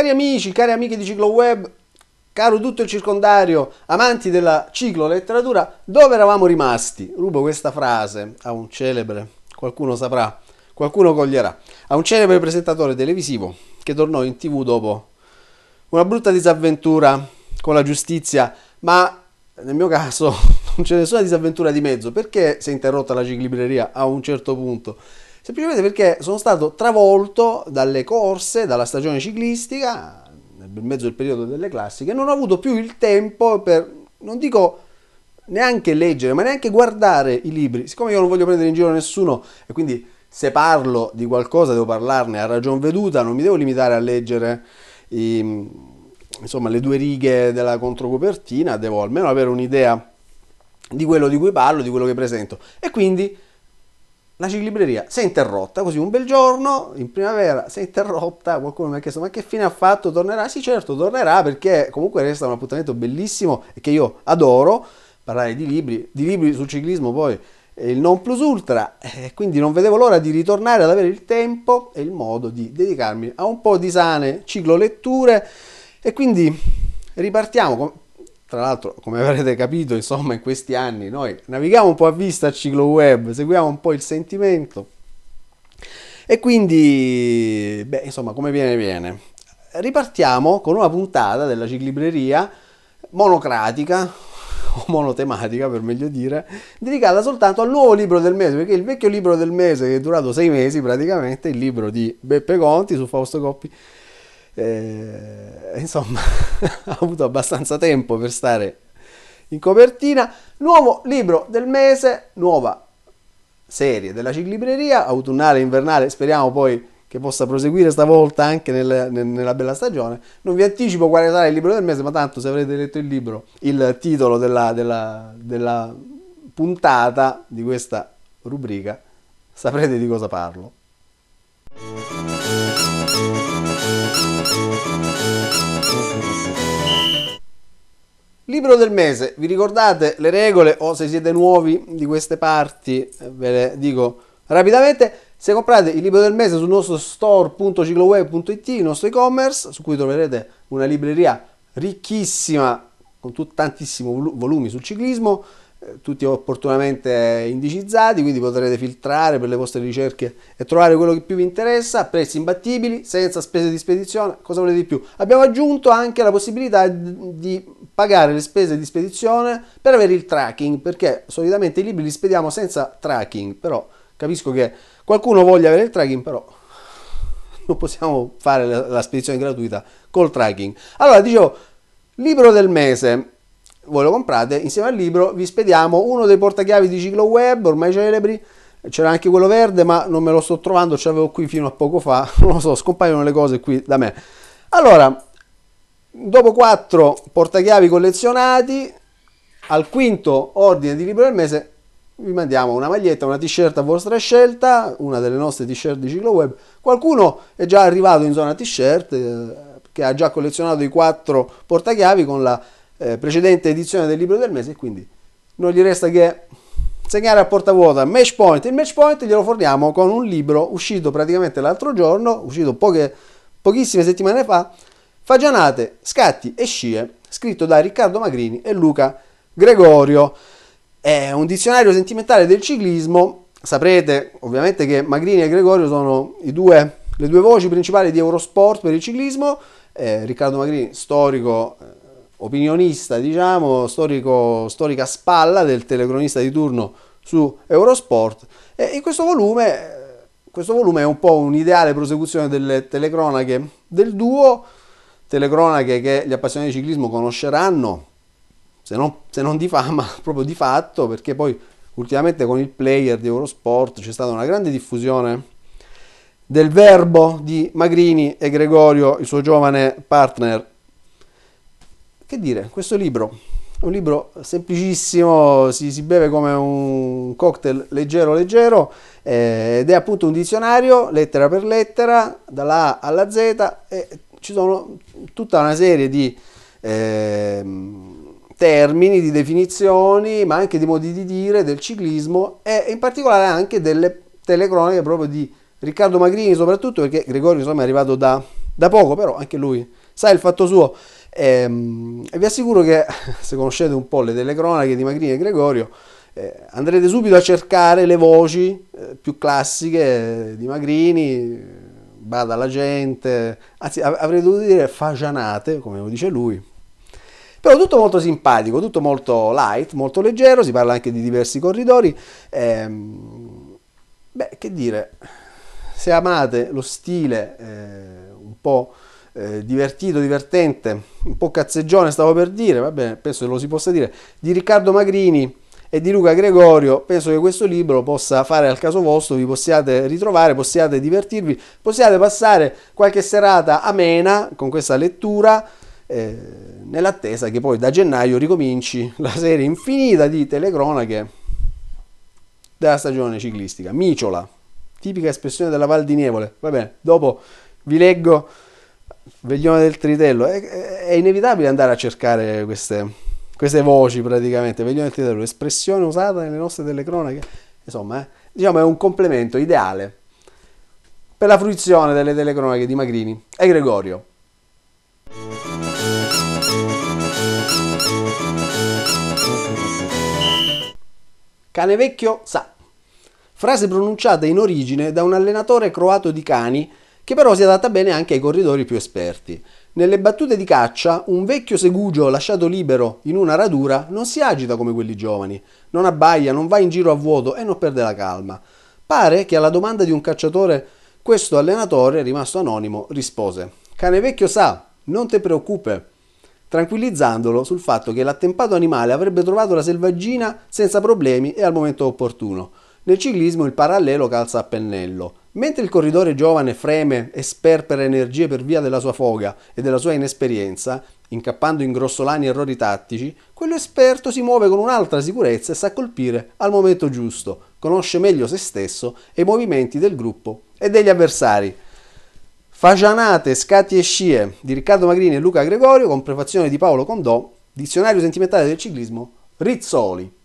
Cari amici, cari amiche di Ciclo Web, caro tutto il circondario, amanti della ciclo letteratura, dove eravamo rimasti? Rubo questa frase a un celebre, qualcuno saprà, qualcuno coglierà, a un celebre presentatore televisivo che tornò in tv dopo una brutta disavventura con la giustizia, ma nel mio caso non c'è nessuna disavventura di mezzo, perché si è interrotta la ciclibreria a un certo punto? semplicemente perché sono stato travolto dalle corse, dalla stagione ciclistica, nel mezzo del periodo delle classiche, non ho avuto più il tempo per, non dico neanche leggere, ma neanche guardare i libri. Siccome io non voglio prendere in giro nessuno e quindi se parlo di qualcosa devo parlarne a ragion veduta, non mi devo limitare a leggere i, ehm, insomma, le due righe della controcopertina, devo almeno avere un'idea di quello di cui parlo, di quello che presento. E quindi la ciclibreria si è interrotta, così un bel giorno, in primavera, si è interrotta, qualcuno mi ha chiesto ma che fine ha fatto, tornerà? Sì certo, tornerà perché comunque resta un appuntamento bellissimo e che io adoro, parlare di libri, di libri sul ciclismo poi è il non plus ultra, eh, quindi non vedevo l'ora di ritornare ad avere il tempo e il modo di dedicarmi a un po' di sane cicloletture e quindi ripartiamo tra l'altro, come avrete capito, insomma, in questi anni noi navighiamo un po' a vista al ciclo web, seguiamo un po' il sentimento. E quindi, beh, insomma, come viene viene. Ripartiamo con una puntata della ciclibreria monocratica, o monotematica per meglio dire, dedicata soltanto al nuovo libro del mese, perché il vecchio libro del mese che è durato sei mesi praticamente, il libro di Beppe Conti su Fausto Coppi, eh, insomma ha avuto abbastanza tempo per stare in copertina. Nuovo libro del mese, nuova serie della ciclibreria, autunnale, invernale, speriamo poi che possa proseguire stavolta anche nel, nel, nella bella stagione. Non vi anticipo quale sarà il libro del mese, ma tanto se avrete letto il libro, il titolo della, della, della puntata di questa rubrica, saprete di cosa parlo. libro del mese, vi ricordate le regole o se siete nuovi di queste parti eh, ve le dico rapidamente. Se comprate il libro del mese sul nostro store.cicloweb.it, il nostro e-commerce, su cui troverete una libreria ricchissima con tantissimi volumi sul ciclismo, eh, tutti opportunamente indicizzati, quindi potrete filtrare per le vostre ricerche e trovare quello che più vi interessa, a prezzi imbattibili, senza spese di spedizione, cosa volete di più. Abbiamo aggiunto anche la possibilità di pagare le spese di spedizione per avere il tracking, perché solitamente i libri li spediamo senza tracking, però capisco che qualcuno voglia avere il tracking, però non possiamo fare la, spedizione gratuita col tracking. Allora, dicevo, libro del mese, voi lo comprate, insieme al libro vi spediamo uno dei portachiavi di ciclo web, ormai celebri, c'era anche quello verde ma non me lo sto trovando, ce l'avevo qui fino a poco fa, non lo so, scompaiono le cose qui da me. Allora, Dopo quattro portachiavi collezionati, al quinto ordine di libro del mese vi mandiamo una maglietta, una t-shirt a vostra scelta, una delle nostre t-shirt di CicloWeb. Qualcuno è già arrivato in zona t-shirt eh, che ha già collezionato i quattro portachiavi con la eh, precedente edizione del libro del mese, quindi non gli resta che segnare a porta vuota match point. Il match point glielo forniamo con un libro uscito praticamente l'altro giorno, uscito poche, pochissime settimane fa, Fagianate, scatti e scie, scritto da Riccardo Magrini e Luca Gregorio. È un dizionario sentimentale del ciclismo. Saprete ovviamente che Magrini e Gregorio sono due, le due voci principali di Eurosport per il ciclismo. Eh, Riccardo Magrini, storico eh, opinionista, diciamo, storico, storica spalla del telecronista di turno su Eurosport. E in questo volume, eh, questo volume è un po' un'ideale prosecuzione delle telecronache del duo telecronache che gli appassionati di ciclismo conosceranno, se non, se non di fama, proprio di fatto, perché poi ultimamente con il player di Eurosport c'è stata una grande diffusione del verbo di Magrini e Gregorio, il suo giovane partner. Che dire, questo libro è un libro semplicissimo, si, si beve come un cocktail leggero leggero eh, ed è appunto un dizionario lettera per lettera, dalla A alla Z. E, ci sono tutta una serie di eh, termini, di definizioni, ma anche di modi di dire del ciclismo e in particolare anche delle telecroniche proprio di Riccardo Magrini, soprattutto perché Gregorio insomma, è arrivato da, da poco, però anche lui sa il fatto suo. E, ehm, e, vi assicuro che se conoscete un po' le telecronache di Magrini e Gregorio, eh, andrete subito a cercare le voci eh, più classiche di Magrini, bada la gente, anzi avrei dovuto dire fagianate, come lo dice lui. Però tutto molto simpatico, tutto molto light, molto leggero, si parla anche di diversi corridori. Ehm, beh, che dire, se amate lo stile eh, un po' eh, divertito, divertente, un po' cazzeggione, stavo per dire, va bene, penso che lo si possa dire, di Riccardo Magrini, e di Luca Gregorio, penso che questo libro possa fare al caso vostro, vi possiate ritrovare, possiate divertirvi, possiate passare qualche serata amena con questa lettura eh, nell'attesa che poi da gennaio ricominci la serie infinita di telecronache della stagione ciclistica. Miciola, tipica espressione della Val di Nievole. Va bene, dopo vi leggo Veglione del Tritello. È, è inevitabile andare a cercare queste queste voci praticamente, vegliolenti da lui, espressione usata nelle nostre telecronache, insomma, eh, diciamo è un complemento ideale per la fruizione delle telecronache di Magrini e Gregorio. Cane vecchio sa. Frase pronunciata in origine da un allenatore croato di cani che però si adatta bene anche ai corridori più esperti. Nelle battute di caccia, un vecchio segugio lasciato libero in una radura non si agita come quelli giovani, non abbaia, non va in giro a vuoto e non perde la calma. Pare che alla domanda di un cacciatore questo allenatore, rimasto anonimo, rispose: Cane vecchio sa, non te preoccupe, tranquillizzandolo sul fatto che l'attempato animale avrebbe trovato la selvaggina senza problemi e al momento opportuno. Nel ciclismo il parallelo calza a pennello. Mentre il corridore giovane freme e sperpera energie per via della sua foga e della sua inesperienza, incappando in grossolani errori tattici, quello esperto si muove con un'altra sicurezza e sa colpire al momento giusto, conosce meglio se stesso e i movimenti del gruppo e degli avversari. Fagianate, scatti e Scie di Riccardo Magrini e Luca Gregorio con prefazione di Paolo Condò, Dizionario sentimentale del ciclismo, Rizzoli.